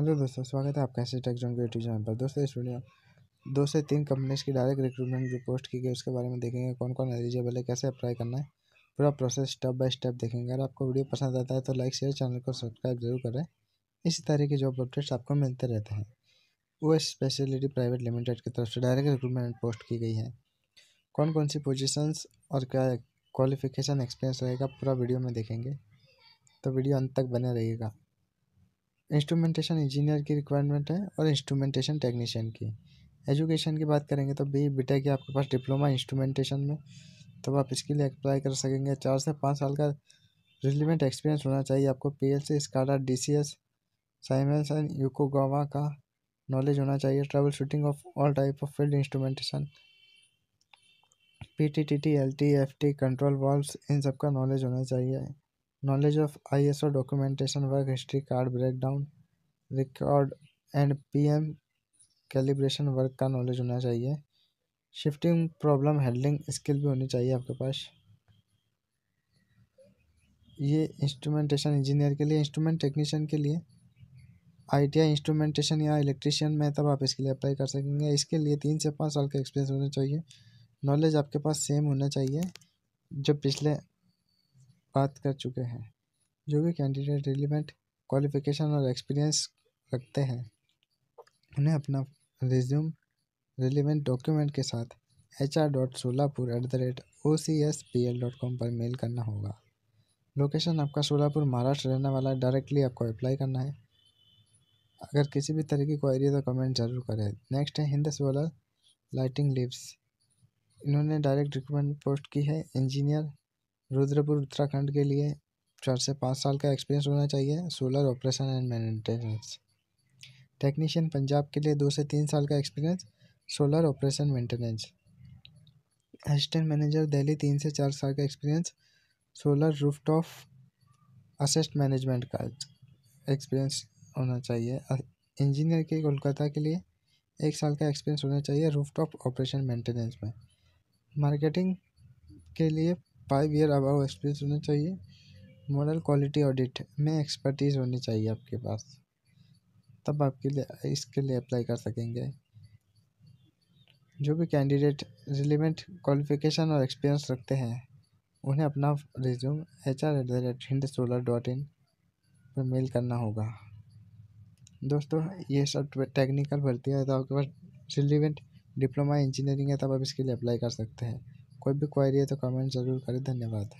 hello दोस्तों स्वागत है आपका ऐसे टेक जोन के यूट्यूब चैनल पर दोस्तों इस वीडियो दो से तीन कंपनीज की डायरेक्ट रिक्रूटमेंट जो पोस्ट की गई उसके बारे में देखेंगे कौन कौन एलिजिबल है कैसे अप्लाई करना है पूरा प्रोसेस स्टेप बाय स्टेप देखेंगे अगर आपको वीडियो पसंद आता है तो लाइक शेयर चैनल को सब्सक्राइब जरूर करें इसी तरह के जॉब अपडेट्स आपको मिलते रहते हैं वो स्पेशलिटी प्राइवेट लिमिटेड की तरफ से डायरेक्ट रिक्रूटमेंट पोस्ट की गई है कौन कौन सी पोजिशंस और क्या क्वालिफिकेशन एक्सपीरियंस रहेगा पूरा वीडियो में देखेंगे तो वीडियो अंत तक बने रहिएगा इंस्ट्रूमेंटेशन इंजीनियर की रिक्वायरमेंट है और इंस्ट्रूमेंटेशन टेक्नीशियन की एजुकेशन की बात करेंगे तो बी बीटेक है आपके पास डिप्लोमा इंस्ट्रूमेंटेशन में तब तो आप इसके लिए अप्लाई कर सकेंगे चार से पाँच साल का रिलीवेंट एक्सपीरियंस होना चाहिए आपको P L C SCADA D C S Siemens and Yokogawa का नॉलेज होना चाहिए troubleshooting of all type of field instrumentation P T T T L T F T control valve इन सब का knowledge होना चाहिए knowledge of S O ISO work history card breakdown record and P M calibration work का knowledge होना चाहिए shifting problem handling skill भी होनी चाहिए आपके पास ये इंस्ट्रूमेंटेशन इंजीनियर के लिए इंस्ट्रूमेंट टेक्नीशियन के लिए आई टी आई इंस्ट्रूमेंटेशन या इलेक्ट्रीशियन में तब आप इसके लिए अप्लाई कर सकेंगे इसके लिए तीन से पाँच साल का एक्सपीरियंस होना चाहिए नॉलेज आपके पास सेम होना चाहिए जो पिछले बात कर चुके हैं जो भी कैंडिडेट रिलीवेंट क्वालिफिकेशन और एक्सपीरियंस रखते हैं उन्हें अपना रिज्यूम रिलीवेंट डॉक्यूमेंट के साथ H R dot Solapur at the rate O C S P L dot com पर मेल करना होगा लोकेशन आपका सोलापुर महाराष्ट्र रहने वाला है डायरेक्टली आपको अप्लाई करना है अगर किसी भी तरह की क्वारी तो कमेंट जरूर करें नेक्स्ट है हिंद सोलर लाइटिंग लिप्स इन्होंने डायरेक्ट रिक्रूटमेंट पोस्ट की है इंजीनियर रुद्रपुर उत्तराखंड के लिए चार से पाँच साल का एक्सपीरियंस होना चाहिए solar operation and maintenance technician Punjab के लिए दो से तीन साल का experience solar operation maintenance assistant manager Delhi तीन से चार साल का experience solar rooftop assist management का एक्सपीरियंस होना चाहिए इंजीनियर के कोलकाता के लिए एक साल का एक्सपीरियंस होना चाहिए रूफ टॉप ऑपरेशन मेंटेनेंस में मार्केटिंग के लिए फाइव ईयर अबव एक्सपीरियंस होना चाहिए मॉडल क्वालिटी ऑडिट में एक्सपर्टीज़ होनी चाहिए आपके पास तब आपके लिए इसके लिए अप्लाई कर सकेंगे जो भी कैंडिडेट रिलेवेंट क्वालिफिकेशन और एक्सपीरियंस रखते हैं उन्हें अपना resume H R at the rate Hind solar dot in पर मेल करना होगा दोस्तों ये सब टेक्निकल भर्ती है तो आपके पास रिलेवेंट डिप्लोमा इंजीनियरिंग है तब आप इसके लिए अप्लाई कर सकते हैं कोई भी क्वेरी है तो कमेंट जरूर करें धन्यवाद